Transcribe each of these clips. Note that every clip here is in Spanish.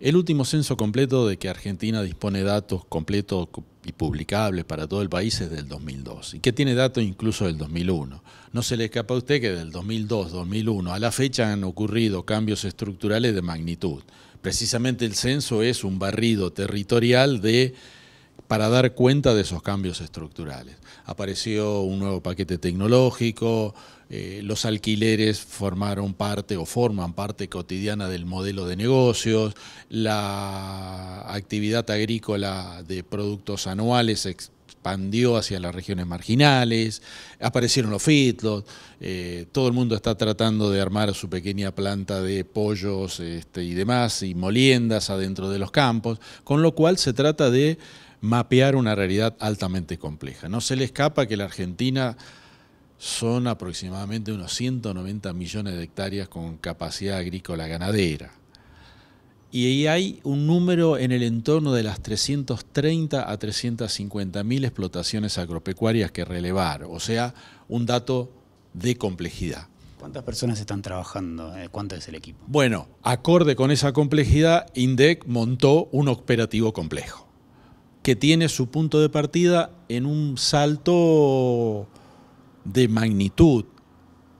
El último censo completo de que Argentina dispone datos completos y publicables para todo el país es del 2002 y que tiene datos incluso del 2001. No se le escapa a usted que del 2002-2001 a la fecha han ocurrido cambios estructurales de magnitud. Precisamente el censo es un barrido territorial de para dar cuenta de esos cambios estructurales. Apareció un nuevo paquete tecnológico, eh, los alquileres formaron parte o forman parte cotidiana del modelo de negocios, la actividad agrícola de productos anuales expandió hacia las regiones marginales, aparecieron los fitlos, eh, todo el mundo está tratando de armar su pequeña planta de pollos este, y demás, y moliendas adentro de los campos, con lo cual se trata de mapear una realidad altamente compleja. No se le escapa que la Argentina son aproximadamente unos 190 millones de hectáreas con capacidad agrícola ganadera y hay un número en el entorno de las 330 a 350 mil explotaciones agropecuarias que relevar, o sea, un dato de complejidad. ¿Cuántas personas están trabajando? Eh, ¿Cuánto es el equipo? Bueno, acorde con esa complejidad, INDEC montó un operativo complejo, que tiene su punto de partida en un salto de magnitud,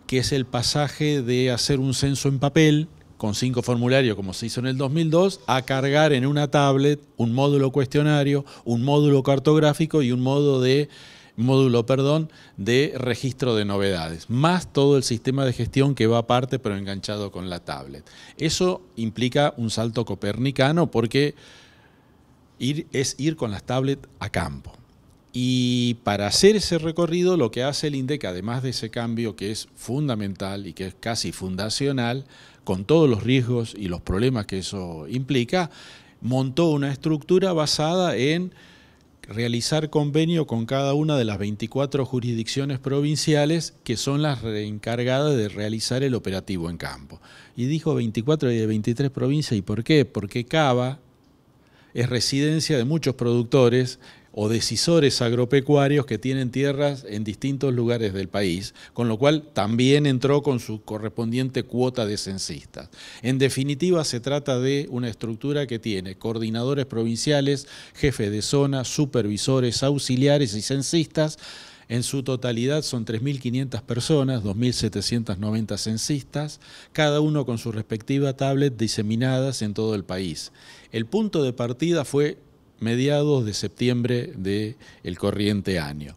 que es el pasaje de hacer un censo en papel, con cinco formularios como se hizo en el 2002, a cargar en una tablet un módulo cuestionario, un módulo cartográfico y un módulo de módulo, perdón, de registro de novedades, más todo el sistema de gestión que va aparte pero enganchado con la tablet. Eso implica un salto copernicano porque es ir con las tablets a campo. Y para hacer ese recorrido lo que hace el INDEC, además de ese cambio que es fundamental y que es casi fundacional, con todos los riesgos y los problemas que eso implica, montó una estructura basada en realizar convenio con cada una de las 24 jurisdicciones provinciales que son las encargadas de realizar el operativo en campo. Y dijo 24 y de 23 provincias, ¿y por qué? Porque Cava es residencia de muchos productores o decisores agropecuarios que tienen tierras en distintos lugares del país, con lo cual también entró con su correspondiente cuota de censistas. En definitiva, se trata de una estructura que tiene coordinadores provinciales, jefes de zona, supervisores, auxiliares y censistas. En su totalidad son 3.500 personas, 2.790 censistas, cada uno con su respectiva tablet diseminadas en todo el país. El punto de partida fue mediados de septiembre del el corriente año.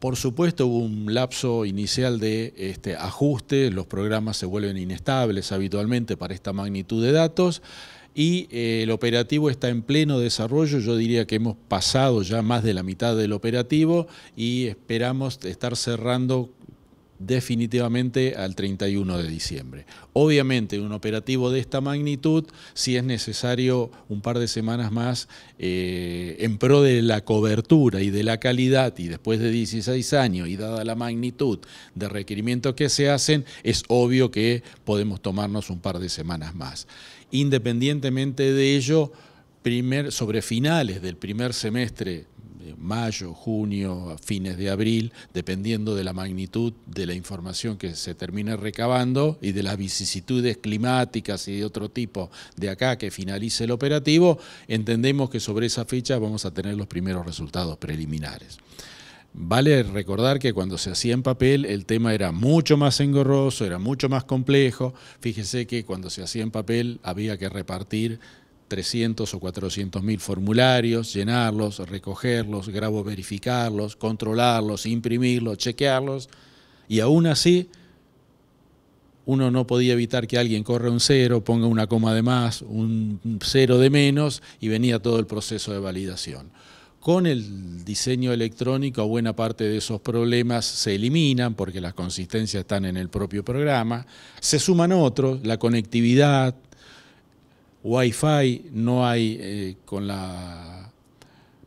Por supuesto hubo un lapso inicial de este, ajuste, los programas se vuelven inestables habitualmente para esta magnitud de datos y eh, el operativo está en pleno desarrollo, yo diría que hemos pasado ya más de la mitad del operativo y esperamos estar cerrando definitivamente al 31 de diciembre. Obviamente, un operativo de esta magnitud, si es necesario un par de semanas más eh, en pro de la cobertura y de la calidad, y después de 16 años y dada la magnitud de requerimientos que se hacen, es obvio que podemos tomarnos un par de semanas más. Independientemente de ello, primer, sobre finales del primer semestre eh, mayo, junio, fines de abril, dependiendo de la magnitud de la información que se termine recabando y de las vicisitudes climáticas y de otro tipo de acá que finalice el operativo, entendemos que sobre esa fecha vamos a tener los primeros resultados preliminares. Vale recordar que cuando se hacía en papel el tema era mucho más engorroso, era mucho más complejo. Fíjese que cuando se hacía en papel había que repartir 300 o 400 mil formularios, llenarlos, recogerlos, grabo verificarlos, controlarlos, imprimirlos, chequearlos, y aún así uno no podía evitar que alguien corra un cero, ponga una coma de más, un cero de menos, y venía todo el proceso de validación. Con el diseño electrónico buena parte de esos problemas se eliminan porque las consistencias están en el propio programa, se suman otros, la conectividad, Wi-Fi, no hay eh, con la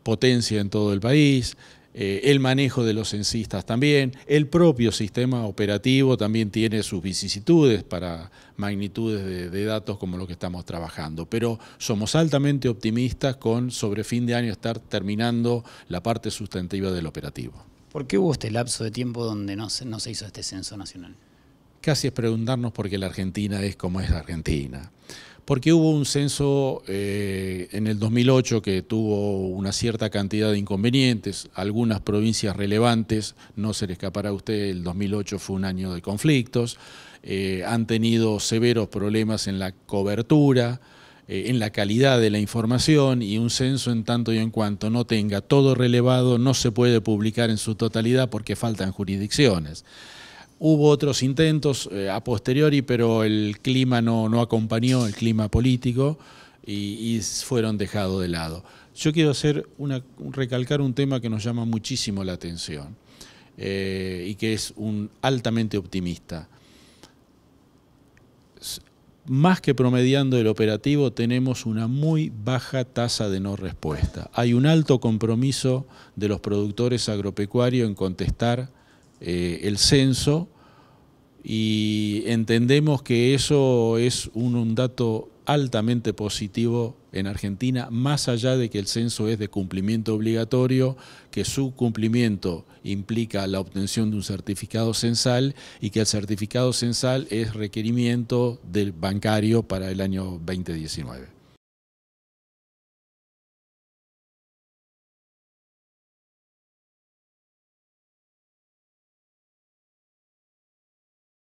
potencia en todo el país, eh, el manejo de los censistas también, el propio sistema operativo también tiene sus vicisitudes para magnitudes de, datos como lo que estamos trabajando, pero somos altamente optimistas con sobre fin de año estar terminando la parte sustantiva del operativo. ¿Por qué hubo este lapso de tiempo donde no se, no se hizo este censo nacional? Casi es preguntarnos por qué la Argentina es como es Argentina porque hubo un censo eh, en el 2008 que tuvo una cierta cantidad de inconvenientes, algunas provincias relevantes, no se le escapará a usted, el 2008 fue un año de conflictos, eh, han tenido severos problemas en la cobertura, eh, en la calidad de la información y un censo en tanto y en cuanto no tenga todo relevado no se puede publicar en su totalidad porque faltan jurisdicciones. Hubo otros intentos eh, a posteriori, pero el clima no, acompañó, el clima político, y, fueron dejados de lado. Yo quiero hacer recalcar un tema que nos llama muchísimo la atención eh, y que es un altamente optimista. Más que promediando el operativo, tenemos una muy baja tasa de no respuesta. Hay un alto compromiso de los productores agropecuarios en contestar eh, el censo y entendemos que eso es un, un, dato altamente positivo en Argentina, más allá de que el censo es de cumplimiento obligatorio, que su cumplimiento implica la obtención de un certificado censal y que el certificado censal es requerimiento del bancario para el año 2019.